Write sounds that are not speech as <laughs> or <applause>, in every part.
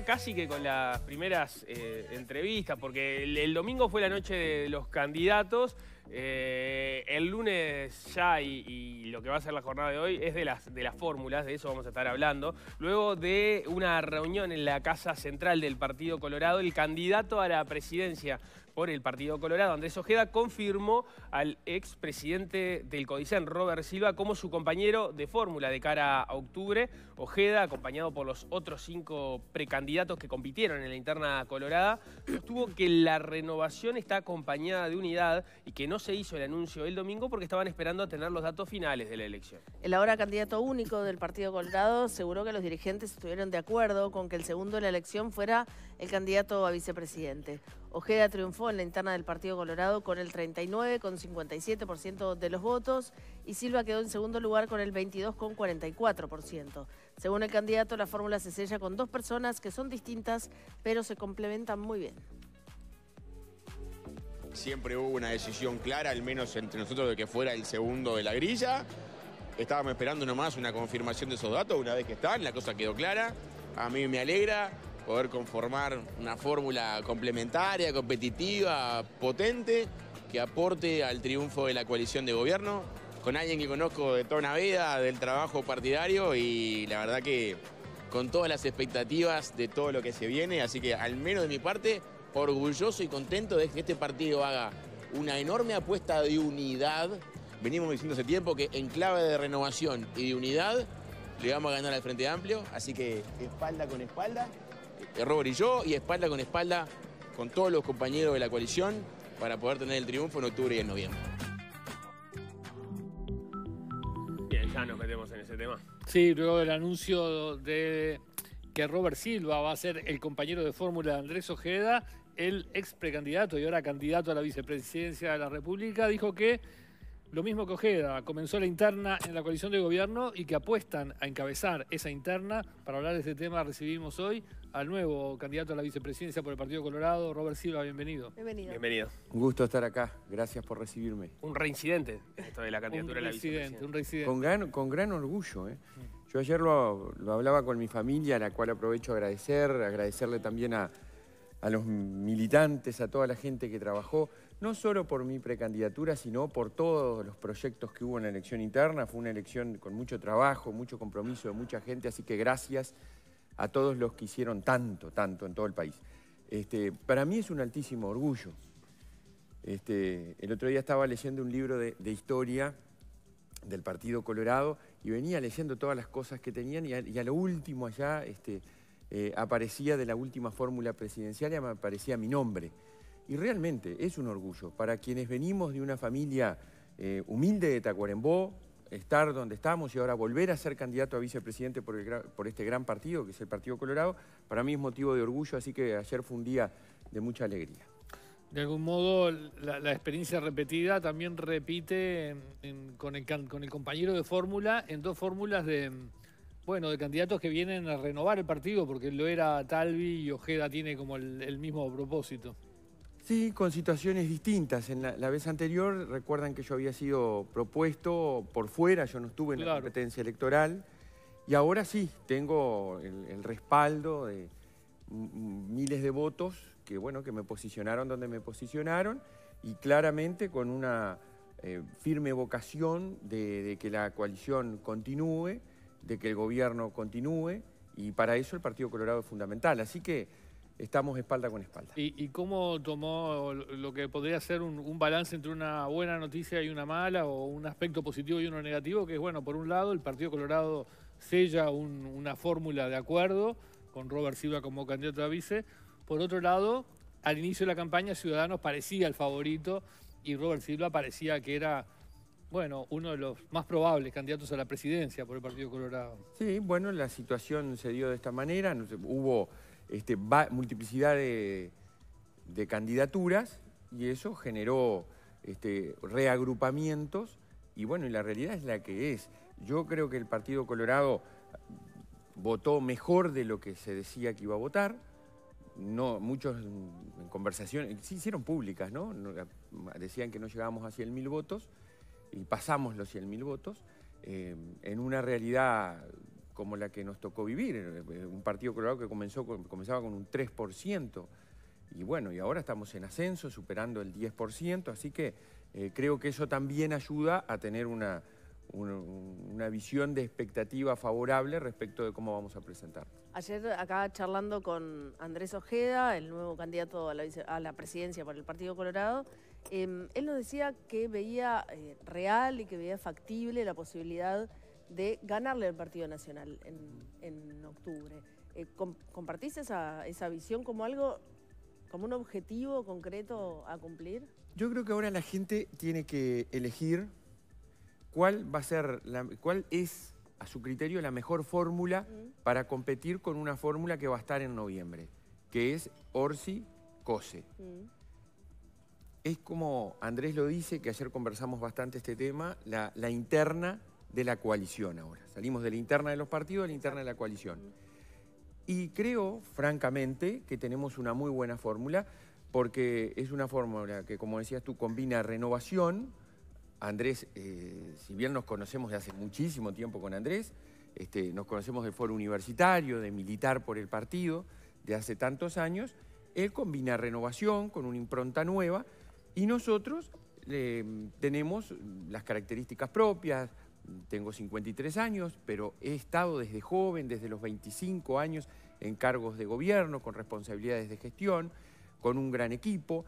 casi que con las primeras eh, entrevistas, porque el, domingo fue la noche de los candidatos. Eh, el lunes ya y, lo que va a ser la jornada de hoy es de las, de las fórmulas, de eso vamos a estar hablando. Luego de una reunión en la Casa Central del Partido Colorado, el candidato a la presidencia por el Partido Colorado, Andrés Ojeda, confirmó al expresidente del Codicen, Robert Silva, como su compañero de fórmula de cara a octubre. Ojeda, acompañado por los otros cinco precandidatos que compitieron en la interna colorada, sostuvo que la renovación está acompañada de unidad y que no se hizo el anuncio el domingo porque estaban esperando a tener los datos finales de la elección. El ahora candidato único del Partido Colorado aseguró que los dirigentes estuvieron de acuerdo con que el segundo de la elección fuera el candidato a vicepresidente. Ojeda triunfó en la interna del Partido Colorado con el 39,57% de los votos y Silva quedó en segundo lugar con el 22,44%. Según el candidato, la fórmula se sella con dos personas que son distintas, pero se complementan muy bien. Siempre hubo una decisión clara, al menos entre nosotros, de que fuera el segundo de la grilla. Estábamos esperando nomás una confirmación de esos datos. Una vez que están, la cosa quedó clara. A mí me alegra poder conformar una fórmula complementaria, competitiva, potente, que aporte al triunfo de la coalición de gobierno, con alguien que conozco de toda una vida, del trabajo partidario y la verdad que con todas las expectativas de todo lo que se viene, así que al menos de mi parte, orgulloso y contento de que este partido haga una enorme apuesta de unidad, venimos diciendo hace tiempo que en clave de renovación y de unidad le vamos a ganar al Frente Amplio, así que espalda con espalda Robert y yo, y espalda con espalda con todos los compañeros de la coalición para poder tener el triunfo en octubre y en noviembre. Bien, ya nos metemos en ese tema. Sí, luego del anuncio de que Robert Silva va a ser el compañero de fórmula de Andrés Ojeda, el ex precandidato y ahora candidato a la vicepresidencia de la República, dijo que lo mismo que Ojeda, comenzó la interna en la coalición de gobierno y que apuestan a encabezar esa interna. Para hablar de este tema recibimos hoy al nuevo candidato a la vicepresidencia por el Partido Colorado, Robert Silva, bienvenido. Bienvenido. Un gusto estar acá, gracias por recibirme. Un reincidente esto de la candidatura a la vicepresidencia. Un reincidente. Con gran, con gran orgullo. ¿eh? Yo ayer lo, hablaba con mi familia, a la cual aprovecho agradecer, agradecerle también a, a los militantes, a toda la gente que trabajó, no solo por mi precandidatura, sino por todos los proyectos que hubo en la elección interna. Fue una elección con mucho trabajo, mucho compromiso de mucha gente, así que gracias a todos los que hicieron tanto, tanto en todo el país. Este, para mí es un altísimo orgullo. Este, el otro día estaba leyendo un libro de, historia del Partido Colorado y venía leyendo todas las cosas que tenían y a, lo último allá este, eh, aparecía de la última fórmula presidencial y aparecía mi nombre. Y realmente es un orgullo para quienes venimos de una familia eh, humilde de Tacuarembó, estar donde estamos y ahora volver a ser candidato a vicepresidente por, este gran partido, que es el Partido Colorado, para mí es motivo de orgullo, así que ayer fue un día de mucha alegría. De algún modo, la, experiencia repetida también repite con, el, compañero de fórmula en dos fórmulas de, bueno, de candidatos que vienen a renovar el partido, porque lo era Talvi y Ojeda tiene como el mismo propósito. Sí, con situaciones distintas. En la, vez anterior, recuerdan que yo había sido propuesto por fuera, yo no estuve en la competencia electoral, y ahora sí, tengo el, respaldo de miles de votos que, bueno, que me posicionaron donde me posicionaron y claramente con una eh, firme vocación de, de que la coalición continúe, de que el gobierno continúe, y para eso el Partido Colorado es fundamental. Así que estamos espalda con espalda. ¿Y, cómo tomó lo que podría ser un, balance entre una buena noticia y una mala, o un aspecto positivo y uno negativo? Que es, bueno, por un lado, el Partido Colorado sella una fórmula de acuerdo con Robert Silva como candidato a vice. Por otro lado, al inicio de la campaña Ciudadanos parecía el favorito y Robert Silva parecía que era, bueno, uno de los más probables candidatos a la presidencia por el Partido Colorado. Sí, bueno, la situación se dio de esta manera. Hubo este, multiplicidad de, candidaturas y eso generó este, reagrupamientos y bueno, y la realidad es la que es. Yo creo que el Partido Colorado votó mejor de lo que se decía que iba a votar. No, muchos en conversaciones, sí hicieron públicas, ¿no? Decían que no llegábamos a 100.000 votos y pasamos los 100.000 votos eh, en una realidad como la que nos tocó vivir, eh, eh, un partido colorado que comenzó, comenzaba con un 3%, y bueno, y ahora estamos en ascenso, superando el 10%, así que eh, creo que eso también ayuda a tener una, una, visión de expectativa favorable respecto de cómo vamos a presentar. Ayer acá charlando con Andrés Ojeda, el nuevo candidato a la, presidencia por el Partido Colorado, em, él nos decía que veía real y que veía factible la posibilidad de ganarle al Partido Nacional en, octubre. Eh, ¿Compartís esa, visión como algo, como un objetivo concreto a cumplir? Yo creo que ahora la gente tiene que elegir cuál va a ser, cuál es a su criterio la mejor fórmula para competir con una fórmula que va a estar en noviembre, que es Orsi-Cose. Es como Andrés lo dice, que ayer conversamos bastante este tema, la interna de la coalición ahora. Salimos de la interna de los partidos a la interna de la coalición. Y creo, francamente, que tenemos una muy buena fórmula, porque es una fórmula que, como decías tú, combina renovación. Andrés, eh, si bien nos conocemos de hace muchísimo tiempo con Andrés, este, nos conocemos del foro universitario, de militar por el partido, de hace tantos años, él combina renovación con una impronta nueva y nosotros tenemos las características propias, tengo 53 años, pero he estado desde joven, desde los 25 años, en cargos de gobierno, con responsabilidades de gestión, con un gran equipo.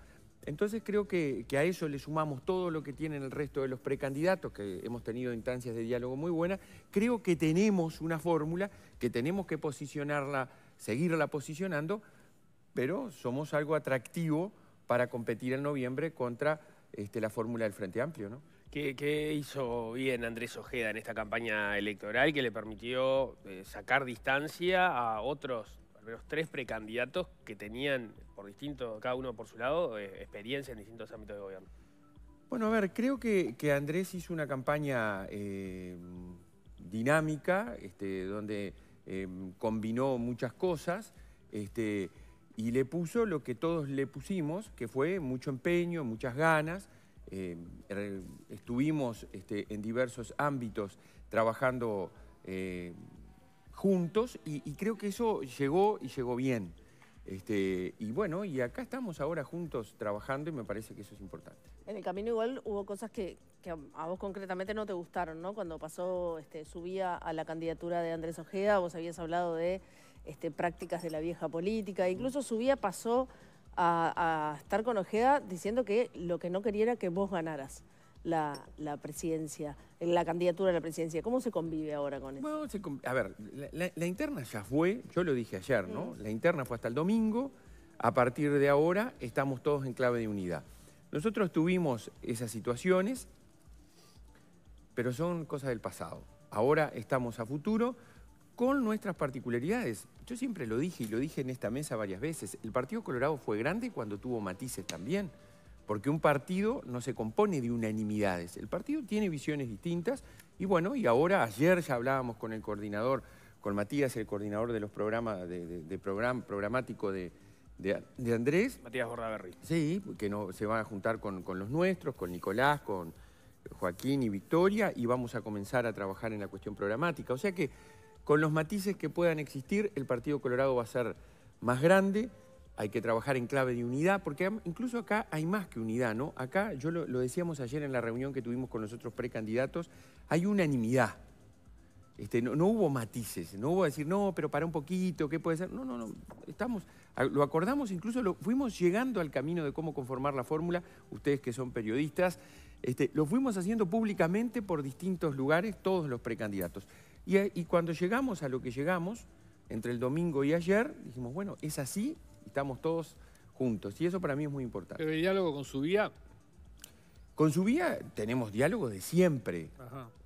Entonces creo que, a eso le sumamos todo lo que tienen el resto de los precandidatos, que hemos tenido instancias de diálogo muy buenas. Creo que tenemos una fórmula, que tenemos que posicionarla, seguirla posicionando, pero somos algo atractivo para competir en noviembre contra este, la fórmula del Frente Amplio, ¿no? ¿Qué, hizo bien Andrés Ojeda en esta campaña electoral que le permitió eh, sacar distancia a otros, al menos tres precandidatos que tenían, por distinto, cada uno por su lado, eh, experiencia en distintos ámbitos de gobierno? Bueno, a ver, creo que, Andrés hizo una campaña eh, dinámica, este, donde combinó muchas cosas. Este, y le puso lo que todos le pusimos, que fue mucho empeño, muchas ganas, eh, estuvimos este, en diversos ámbitos trabajando eh, juntos y, creo que eso llegó y llegó bien. Este, y bueno, y acá estamos ahora juntos trabajando y me parece que eso es importante. En el camino igual hubo cosas que, a vos concretamente no te gustaron, ¿no? Cuando pasó, este, subía a la candidatura de Andrés Ojeda, vos habías hablado de este, prácticas de la vieja política, incluso subía pasó a, estar con Ojeda diciendo que lo que no quería era que vos ganaras la, la presidencia, la candidatura a la presidencia. ¿Cómo se convive ahora con eso? a ver, la, la, interna ya fue, yo lo dije ayer, ¿no? La interna fue hasta el domingo, a partir de ahora estamos todos en clave de unidad. Nosotros tuvimos esas situaciones, pero son cosas del pasado. Ahora estamos a futuro con nuestras particularidades. Yo siempre lo dije y lo dije en esta mesa varias veces, el Partido Colorado fue grande cuando tuvo matices también, porque un partido no se compone de unanimidades, el partido tiene visiones distintas y bueno, y ahora ayer ya hablábamos con el coordinador, con Matías, el coordinador de los programas, de, de, programático de, Andrés. Matías Bordaberry. Sí, que no, se van a juntar con, con los nuestros, con Nicolás, con Joaquín y Victoria, y vamos a comenzar a trabajar en la cuestión programática. O sea que con los matices que puedan existir, el Partido Colorado va a ser más grande, hay que trabajar en clave de unidad, porque incluso acá hay más que unidad, ¿no? Acá, yo lo, decíamos ayer en la reunión que tuvimos con los otros precandidatos, hay unanimidad. Este, no, hubo matices, no hubo decir, no, pero para un poquito, ¿qué puede ser? No, no, no, estamos, lo acordamos, incluso lo, fuimos llegando al camino de cómo conformar la fórmula, ustedes que son periodistas, este, lo fuimos haciendo públicamente por distintos lugares, todos los precandidatos. Eh, y, cuando llegamos a lo que llegamos, entre el domingo y ayer, dijimos, bueno, es así, estamos todos juntos. Y eso para mí es muy importante. ¿Pero el diálogo con su vía? Con su vía tenemos diálogo de siempre.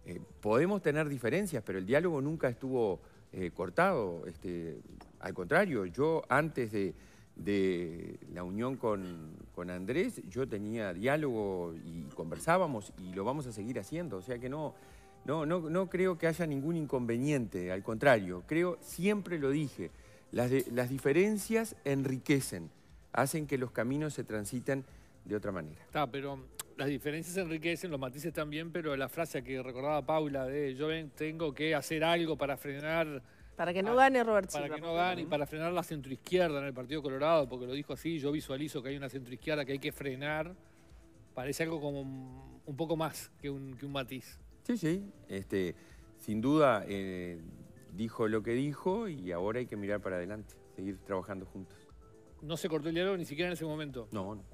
Eh, podemos tener diferencias, pero el diálogo nunca estuvo eh, cortado. Este, al contrario, yo antes de, la unión con, con, Andrés, yo tenía diálogo y conversábamos y lo vamos a seguir haciendo. O sea que no... No, no, no creo que haya ningún inconveniente, al contrario, creo, siempre lo dije, las, las diferencias enriquecen, hacen que los caminos se transiten de otra manera. Está, pero las diferencias enriquecen, los matices también, pero la frase que recordaba Paula de yo tengo que hacer algo para frenar... Para que no ah, gane Robert Para que no gane y para frenar la centroizquierda en el Partido Colorado, porque lo dijo así, yo visualizo que hay una centroizquierda que hay que frenar, parece algo como un, poco más que un matiz. Sí, sí. Este, sin duda eh, dijo lo que dijo y ahora hay que mirar para adelante, seguir trabajando juntos. No se cortó el diálogo ni siquiera en ese momento. No, no.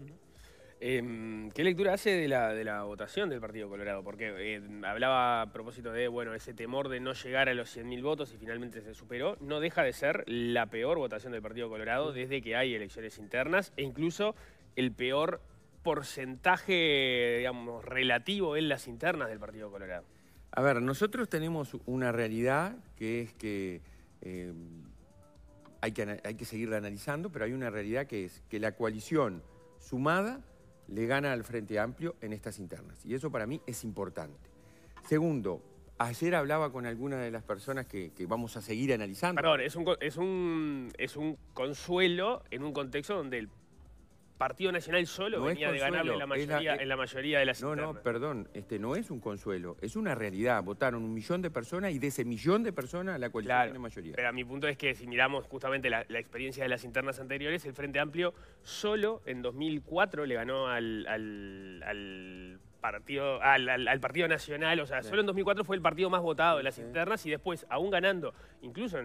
Em, ¿Qué lectura hace de la, de la votación del Partido Colorado? Porque em, hablaba a propósito de bueno ese temor de no llegar a los 100.000 votos y finalmente se superó. No deja de ser la peor votación del Partido Colorado desde que hay elecciones internas e incluso el peor porcentaje, digamos, relativo en las internas del Partido Colorado? A ver, nosotros tenemos una realidad que es que eh, hay que, hay que seguirla analizando, pero hay una realidad que es que la coalición sumada le gana al Frente Amplio en estas internas. Y eso para mí es importante. Segundo, ayer hablaba con alguna de las personas que, vamos a seguir analizando. Perdón, es es un consuelo en un contexto donde el Partido Nacional solo venía de ganarle la en la mayoría de las internas. no, no, perdón, este no es un consuelo, es una realidad. Votaron un millón de personas y de ese millón de personas la coalición tiene mayoría. Pero a mi punto es que si miramos justamente la, experiencia de las internas anteriores, el Frente Amplio solo en 2004 le ganó al, partido, al, Partido Nacional, o sea, solo en 2004 fue el partido más votado de las internas y después, aún ganando, incluso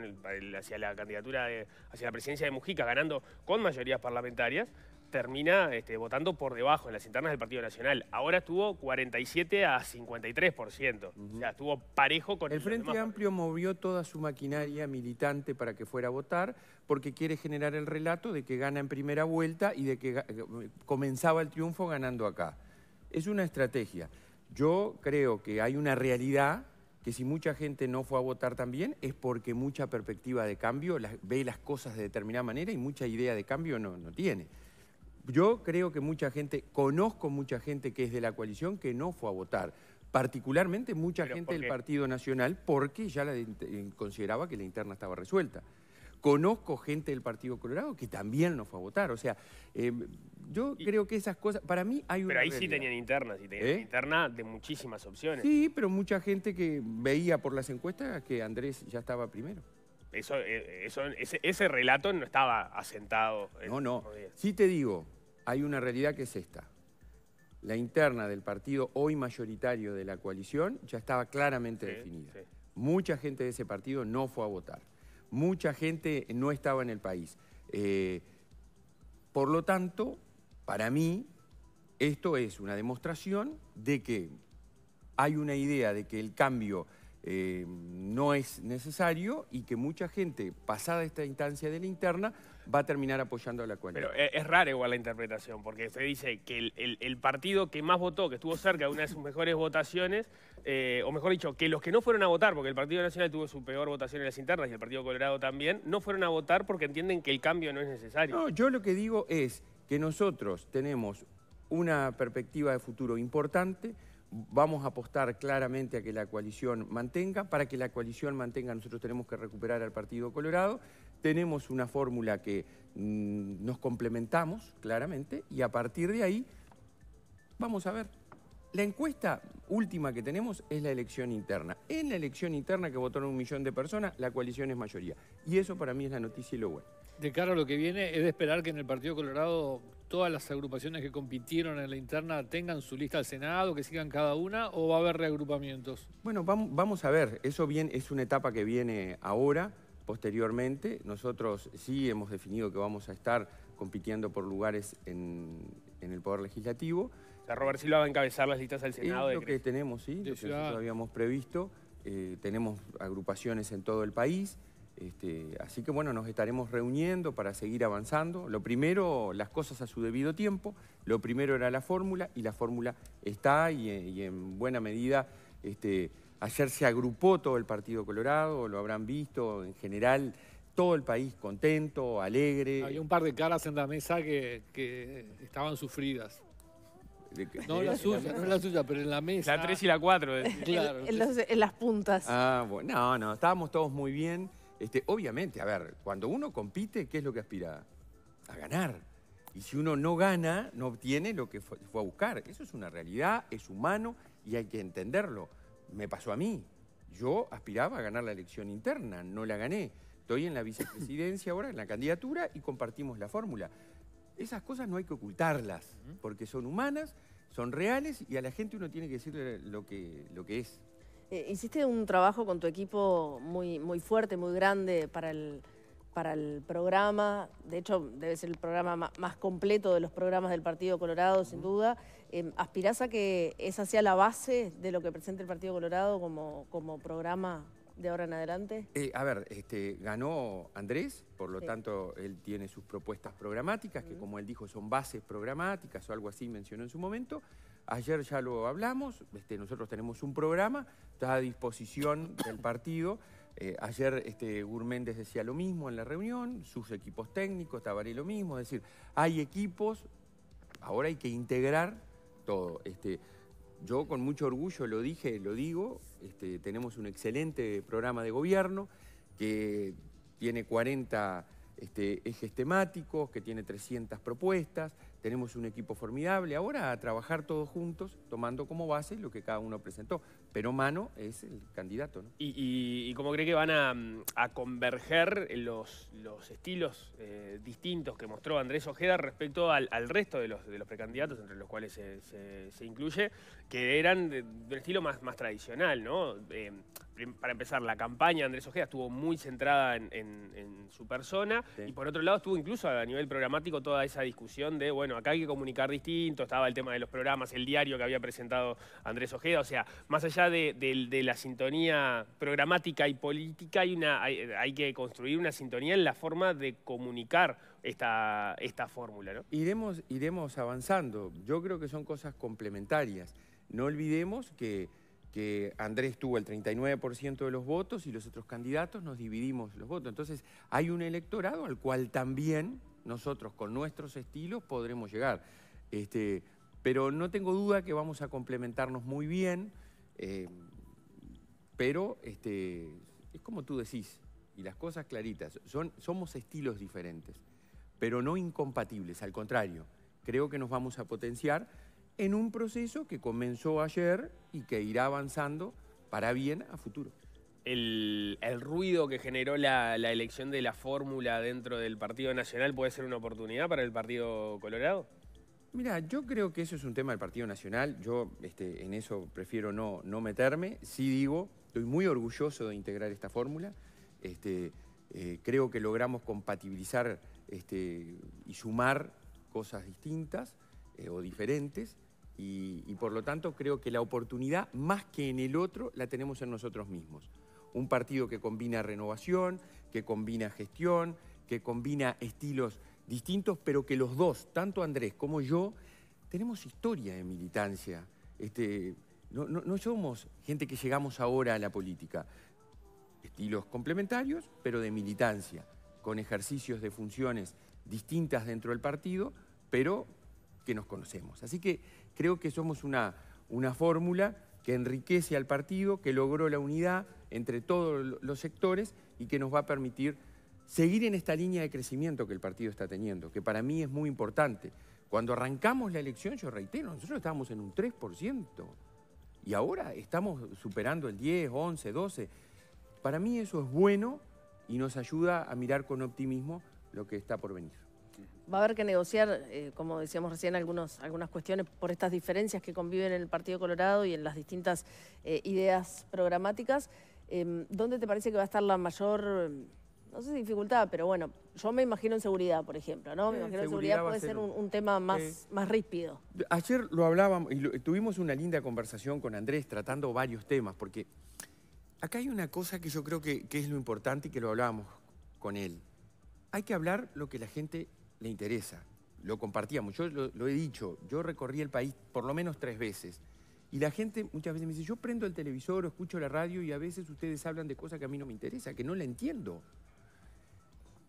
hacia la candidatura, hacia la presidencia de Mujica, ganando con mayorías parlamentarias, termina este, votando por debajo en las internas del Partido Nacional. Ahora estuvo 47 a 53%. O sea, estuvo parejo con el... El Frente Amplio movió toda su maquinaria militante para que fuera a votar porque quiere generar el relato de que gana en primera vuelta y de que eh, comenzaba el triunfo ganando acá. Es una estrategia. Yo creo que hay una realidad que si mucha gente no fue a votar también es porque mucha perspectiva de cambio ve las cosas de determinada manera y mucha idea de cambio no tiene. Yo creo que mucha gente, conozco mucha gente que es de la coalición que no fue a votar. Particularmente mucha gente del Partido Nacional porque ya la eh, consideraba que la interna estaba resuelta. Conozco gente del Partido Colorado que también no fue a votar. O sea, em, yo creo que esas cosas, para mí hay una Pero ahí sí tenían internas sí tenían ¿Eh? interna de muchísimas opciones. Sí, pero mucha gente que veía por las encuestas que Andrés ya estaba primero. Eso, eh, eso ese, relato no estaba asentado. En no, no. Sí te digo, hay una realidad que es esta. La interna del partido hoy mayoritario de la coalición ya estaba claramente definida. Mucha gente de ese partido no fue a votar. Mucha gente no estaba en el país. Eh, por lo tanto, para mí, esto es una demostración de que hay una idea de que el cambio eh, no es necesario y que mucha gente, pasada esta instancia de la interna, va a terminar apoyando a la cuenta. Pero es, rara igual la interpretación, porque se dice que el, partido que más votó, que estuvo cerca de una de sus mejores votaciones, eh, o mejor dicho, que los que no fueron a votar, porque el Partido Nacional tuvo su peor votación en las internas y el Partido Colorado también, no fueron a votar porque entienden que el cambio no es necesario. No, yo lo que digo es que nosotros tenemos una perspectiva de futuro importante, vamos a apostar claramente a que la coalición mantenga. Para que la coalición mantenga, nosotros tenemos que recuperar al Partido Colorado tenemos una fórmula que mm, nos complementamos claramente y a partir de ahí vamos a ver. La encuesta última que tenemos es la elección interna. En la elección interna que votaron un millón de personas, la coalición es mayoría. Y eso para mí es la noticia y lo bueno. De cara a lo que viene, es de esperar que en el Partido Colorado todas las agrupaciones que compitieron en la interna tengan su lista al Senado, que sigan cada una, o va a haber reagrupamientos? Bueno, vamos, a ver. Eso bien, es una etapa que viene ahora. Posteriormente, nosotros sí hemos definido que vamos a estar compitiendo por lugares en, el Poder Legislativo. O Robert Silva va a encabezar las listas al Senado. Es lo que tenemos, sí, lo habíamos previsto. Eh, tenemos agrupaciones en todo el país. Este, así que bueno, nos estaremos reuniendo para seguir avanzando. Lo primero, las cosas a su debido tiempo. Lo primero era la fórmula y la fórmula está y, en buena medida... Este, Ayer se agrupó todo el Partido Colorado, lo habrán visto en general, todo el país contento, alegre. Había un par de caras en la mesa que, estaban sufridas. No la suya, no la suya, pero en la mesa. La 3 y la 4. Claro. En, las puntas. Ah, bueno, no, no, estábamos todos muy bien. Este, obviamente, a ver, cuando uno compite, ¿qué es lo que aspira? A ganar. Y si uno no gana, no obtiene lo que fue a buscar. Eso es una realidad, es humano y hay que entenderlo me pasó a mí. Yo aspiraba a ganar la elección interna, no la gané. Estoy en la vicepresidencia ahora, en la candidatura, y compartimos la fórmula. Esas cosas no hay que ocultarlas, porque son humanas, son reales, y a la gente uno tiene que decirle lo que, lo que es. Eh, hiciste un trabajo con tu equipo muy, muy fuerte, muy grande para el para el programa, de hecho debe ser el programa más completo de los programas del Partido Colorado, sin duda. Eh, ¿Aspirás a que esa sea la base de lo que presenta el Partido Colorado como, programa de ahora en adelante? Eh, a ver, este, ganó Andrés, por lo tanto él tiene sus propuestas programáticas, que como él dijo son bases programáticas o algo así mencionó en su momento. Ayer ya lo hablamos, este, nosotros tenemos un programa, está a disposición del partido. Eh, ayer este, decía lo mismo en la reunión, sus equipos técnicos, Tabaré lo mismo, es decir, hay equipos, ahora hay que integrar todo. Este, yo con mucho orgullo lo dije, lo digo, este, tenemos un excelente programa de gobierno que tiene 40 este, ejes temáticos, que tiene 300 propuestas, tenemos un equipo formidable ahora a trabajar todos juntos, tomando como base lo que cada uno presentó. Pero Mano es el candidato. ¿Y, cómo cree que van a, converger los, estilos eh, distintos que mostró Andrés Ojeda respecto al, resto de los, precandidatos, entre los cuales se incluye? que eran de, del estilo más, más tradicional, ¿no? Eh, para empezar, la campaña de Andrés Ojeda estuvo muy centrada en, su persona y por otro lado estuvo incluso a nivel programático toda esa discusión de, bueno, acá hay que comunicar distinto, estaba el tema de los programas, el diario que había presentado Andrés Ojeda, o sea, más allá de, la sintonía programática y política hay, una, hay, que construir una sintonía en la forma de comunicar esta, esta fórmula, ¿no? Iremos, iremos avanzando, yo creo que son cosas complementarias. No olvidemos que, Andrés tuvo el 39% de los votos y los otros candidatos nos dividimos los votos. Entonces hay un electorado al cual también nosotros con nuestros estilos podremos llegar. Este, pero no tengo duda que vamos a complementarnos muy bien, eh, pero este, es como tú decís, y las cosas claritas, son, somos estilos diferentes, pero no incompatibles, al contrario, creo que nos vamos a potenciar en un proceso que comenzó ayer y que irá avanzando para bien a futuro. El, ruido que generó la, elección de la fórmula dentro del Partido Nacional puede ser una oportunidad para el Partido Colorado? Mira, yo creo que eso es un tema del Partido Nacional. Yo este, en eso prefiero no, meterme. Sí digo, estoy muy orgulloso de integrar esta fórmula. Este, eh, creo que logramos compatibilizar este, y sumar cosas distintas eh, o diferentes. Y, por lo tanto creo que la oportunidad, más que en el otro, la tenemos en nosotros mismos. Un partido que combina renovación, que combina gestión, que combina estilos distintos, pero que los dos, tanto Andrés como yo, tenemos historia de militancia. Este, no, no somos gente que llegamos ahora a la política. Estilos complementarios, pero de militancia, con ejercicios de funciones distintas dentro del partido, pero que nos conocemos. Así que creo que somos una, una fórmula que enriquece al partido, que logró la unidad entre todos los sectores y que nos va a permitir seguir en esta línea de crecimiento que el partido está teniendo, que para mí es muy importante. Cuando arrancamos la elección, yo reitero, nosotros estábamos en un 3% y ahora estamos superando el 10, 11, 12. Para mí eso es bueno y nos ayuda a mirar con optimismo lo que está por venir va a haber que negociar, eh, como decíamos recién, algunos, algunas cuestiones por estas diferencias que conviven en el Partido Colorado y en las distintas eh, ideas programáticas. Em, ¿Dónde te parece que va a estar la mayor, em, no sé si dificultad, pero bueno, yo me imagino en seguridad, por ejemplo, ¿no? Me imagino en seguridad, puede ser un, tema más, más rípido Ayer lo hablábamos y tuvimos una linda conversación con Andrés tratando varios temas, porque acá hay una cosa que yo creo que, que es lo importante y que lo hablábamos con él. Hay que hablar lo que la gente le interesa. Lo compartíamos, yo lo, he dicho, yo recorrí el país por lo menos tres veces. Y la gente muchas veces me dice, yo prendo el televisor o escucho la radio y a veces ustedes hablan de cosas que a mí no me interesa, que no la entiendo.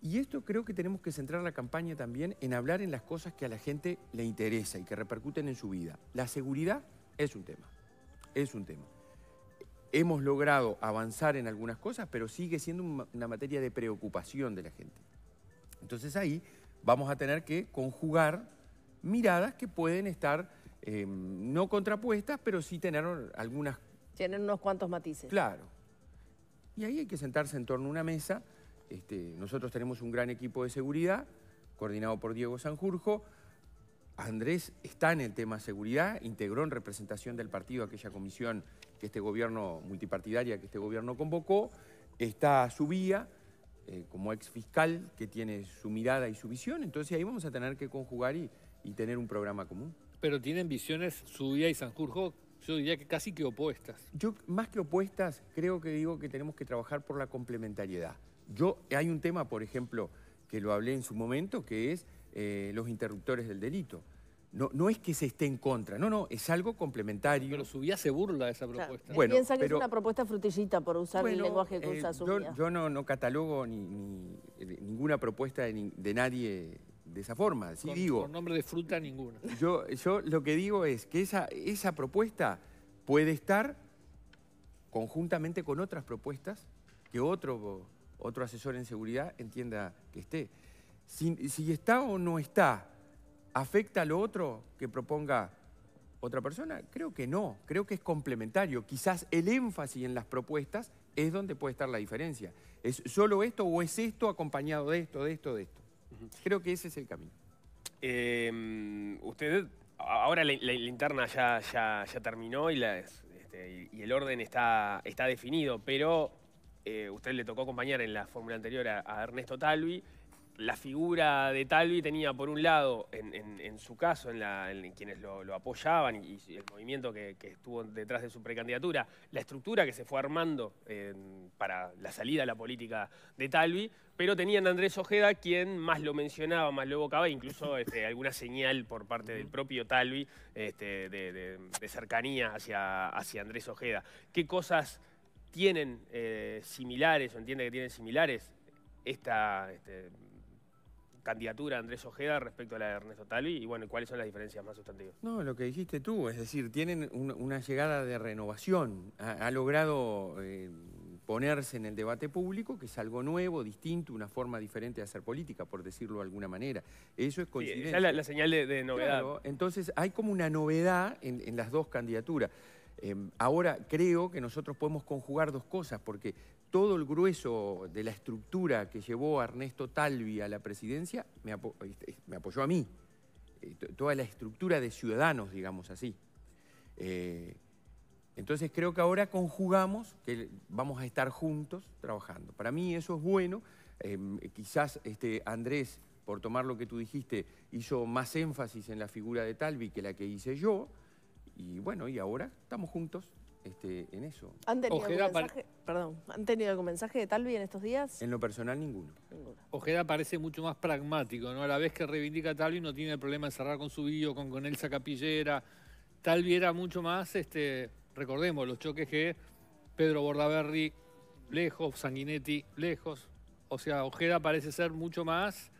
Y esto creo que tenemos que centrar la campaña también en hablar en las cosas que a la gente le interesa y que repercuten en su vida. La seguridad es un tema, es un tema. Hemos logrado avanzar en algunas cosas, pero sigue siendo una materia de preocupación de la gente. Entonces ahí vamos a tener que conjugar miradas que pueden estar em, no contrapuestas, pero sí tener algunas... Tienen unos cuantos matices. Claro. Y ahí hay que sentarse en torno a una mesa. Este, nosotros tenemos un gran equipo de seguridad, coordinado por Diego Sanjurjo. Andrés está en el tema seguridad, integró en representación del partido aquella comisión que este gobierno multipartidaria que este gobierno convocó, está su a vía. Eh, como ex fiscal que tiene su mirada y su visión, entonces ahí vamos a tener que conjugar y, tener un programa común. Pero tienen visiones su día y Sanjurjo, yo diría que casi que opuestas. Yo más que opuestas, creo que digo que tenemos que trabajar por la complementariedad. Yo, hay un tema, por ejemplo, que lo hablé en su momento, que es eh, los interruptores del delito. No, es que se esté en contra, no, no, es algo complementario. Pero subía se burla esa propuesta. Piensa que es una propuesta frutillita por usar el lenguaje que eh, usa Yo, yo no, catalogo ni, ninguna propuesta de, nadie de esa forma. Si digo, nombre de fruta ninguna. Yo, yo lo que digo es que esa, propuesta puede estar conjuntamente con otras propuestas que otro, otro asesor en seguridad entienda que esté. si está o no está ¿Afecta lo otro que proponga otra persona? Creo que no, creo que es complementario. Quizás el énfasis en las propuestas es donde puede estar la diferencia. ¿Es solo esto o es esto acompañado de esto, de esto, de esto? Creo que ese es el camino. Em, usted, ahora la, la, interna ya, ya, terminó este, y, el orden está, está definido, pero eh, usted le tocó acompañar en la fórmula anterior a Ernesto Talvi la figura de Talvi tenía, por un lado, en, su caso, en, la, quienes lo, apoyaban y, el movimiento que, estuvo detrás de su precandidatura, la estructura que se fue armando eh, para la salida a la política de Talvi, pero tenían a Andrés Ojeda, quien más lo mencionaba, más lo evocaba, incluso este, alguna señal por parte del propio Talvi este, de, cercanía hacia, hacia Andrés Ojeda. ¿Qué cosas tienen eh, similares o entiende que tienen similares esta... Este, candidatura de Andrés Ojeda respecto a la de Ernesto Talvi y bueno, ¿cuáles son las diferencias más sustantivas? No, lo que dijiste tú, es decir, tienen una llegada de renovación, ha, logrado eh, ponerse en el debate público, que es algo nuevo, distinto, una forma diferente de hacer política, por decirlo de alguna manera. Eso es coincidencia. esa es la, señal de, novedad. entonces hay como una novedad en, las dos candidaturas. Em, ahora creo que nosotros podemos conjugar dos cosas, porque todo el grueso de la estructura que llevó a Ernesto Talvi a la presidencia me, este, apoyó a mí. Eh, toda la estructura de ciudadanos, digamos así. Eh, entonces creo que ahora conjugamos que vamos a estar juntos trabajando. Para mí eso es bueno. Em, quizás este, Andrés, por tomar lo que tú dijiste, hizo más énfasis en la figura de Talvi que la que hice yo. Y bueno, y ahora estamos juntos este, en eso. ¿Han tenido, algún mensaje, de Talvi en estos días? En lo personal, ninguno. Ojeda parece mucho más pragmático, ¿no? A la vez que reivindica a Talvi no tiene el problema de cerrar con su vídeo con, con Elsa Capillera. Talvi era mucho más, este, recordemos, los choques que Pedro Bordaberry, lejos, Sanguinetti, lejos. O sea, Ojeda parece ser mucho más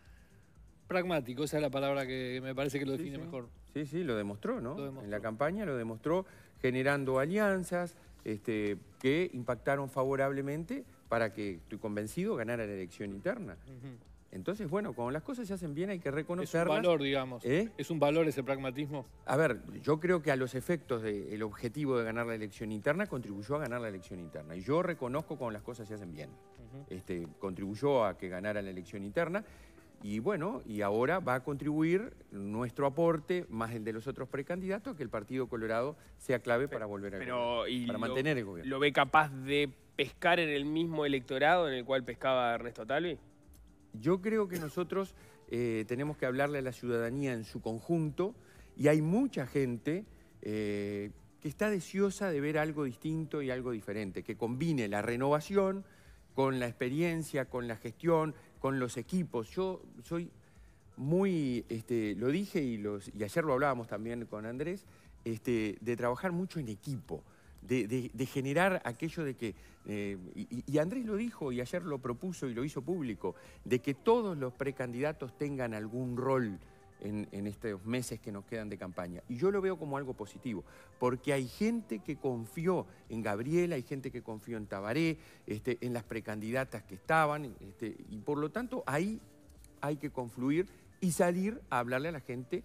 pragmático, esa es la palabra que me parece que lo define mejor. Sí, sí, lo demostró, ¿no? En la campaña lo demostró generando alianzas este, que impactaron favorablemente para que, estoy convencido, ganara la elección interna. Entonces, bueno, cuando las cosas se hacen bien hay que reconocer Es un valor, digamos. ¿Eh? Es un valor ese pragmatismo. A ver, yo creo que a los efectos del objetivo de ganar la elección interna contribuyó a ganar la elección interna. Y yo reconozco cuando las cosas se hacen bien. este, contribuyó a que ganara la elección interna. Y bueno, y ahora va a contribuir nuestro aporte, más el de los otros precandidatos, que el Partido Colorado sea clave para volver a pero, para mantener el gobierno. ¿Lo ve capaz de pescar en el mismo electorado en el cual pescaba Ernesto Talvi? Yo creo que nosotros eh, tenemos que hablarle a la ciudadanía en su conjunto y hay mucha gente eh, que está deseosa de ver algo distinto y algo diferente, que combine la renovación con la experiencia, con la gestión, con los equipos. Yo soy muy, este, lo dije y, los, y ayer lo hablábamos también con Andrés, este, de trabajar mucho en equipo, de, generar aquello de que, eh, y, Andrés lo dijo y ayer lo propuso y lo hizo público, de que todos los precandidatos tengan algún rol en, estos meses que nos quedan de campaña. Y yo lo veo como algo positivo, porque hay gente que confió en Gabriela, hay gente que confió en Tabaré, este, en las precandidatas que estaban, este, y por lo tanto ahí hay que confluir y salir a hablarle a la gente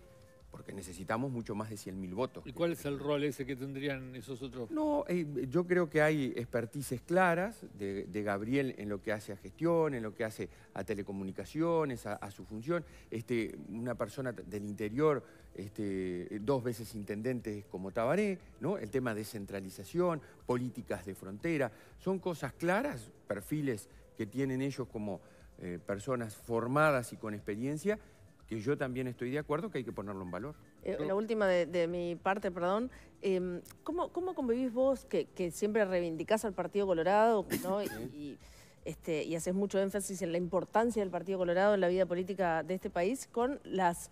porque necesitamos mucho más de 100.000 votos. ¿Y cuál es el rol ese que tendrían esos otros? No, eh, yo creo que hay expertices claras de, Gabriel en lo que hace a gestión, en lo que hace a telecomunicaciones, a, su función. Este, una persona del interior, este, dos veces intendente como Tabaré, ¿no? el tema de centralización, políticas de frontera, son cosas claras, perfiles que tienen ellos como eh, personas formadas y con experiencia que yo también estoy de acuerdo que hay que ponerlo en valor. Eh, la última de, mi parte, perdón. Em, ¿cómo, convivís vos, que, siempre reivindicás al Partido Colorado <laughs> este, y, haces mucho énfasis en la importancia del Partido Colorado en la vida política de este país, con las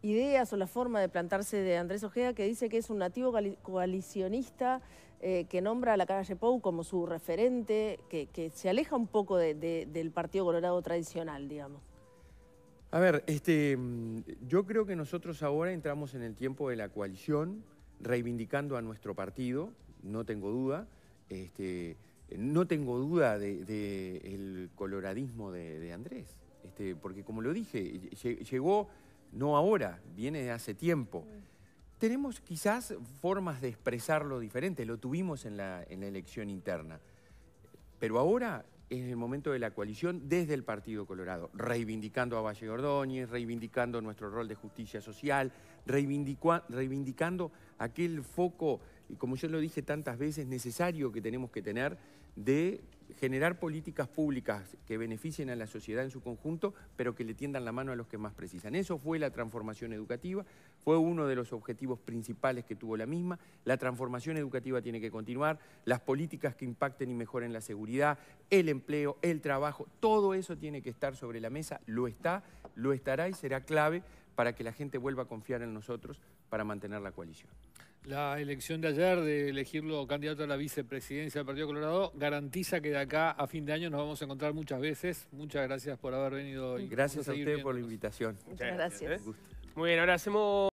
ideas o la forma de plantarse de Andrés Ojeda, que dice que es un nativo coalicionista, eh, que nombra a la calle Pou como su referente, que, se aleja un poco del Partido Colorado tradicional, digamos? A ver, este, mm, yo creo que nosotros ahora entramos en el tiempo de la coalición, reivindicando a nuestro partido, no tengo duda. Este, no tengo duda del de, coloradismo de, Andrés, este, porque como lo dije, llegó no ahora, viene de hace tiempo. Tenemos quizás formas de expresarlo diferente, lo tuvimos en la, en la elección interna, pero ahora en el momento de la coalición desde el Partido Colorado, reivindicando a Valle Ordóñez, reivindicando nuestro rol de justicia social, reivindicando aquel foco, y como yo lo dije tantas veces, necesario que tenemos que tener de generar políticas públicas que beneficien a la sociedad en su conjunto, pero que le tiendan la mano a los que más precisan. Eso fue la transformación educativa, fue uno de los objetivos principales que tuvo la misma. La transformación educativa tiene que continuar, las políticas que impacten y mejoren la seguridad, el empleo, el trabajo, todo eso tiene que estar sobre la mesa, lo está, lo estará y será clave para que la gente vuelva a confiar en nosotros para mantener la coalición. La elección de ayer de elegirlo candidato a la vicepresidencia del Partido Colorado garantiza que de acá a fin de año nos vamos a encontrar muchas veces. Muchas gracias por haber venido. Y gracias a usted por la invitación. Muchas gracias. Muy bien, ahora hacemos...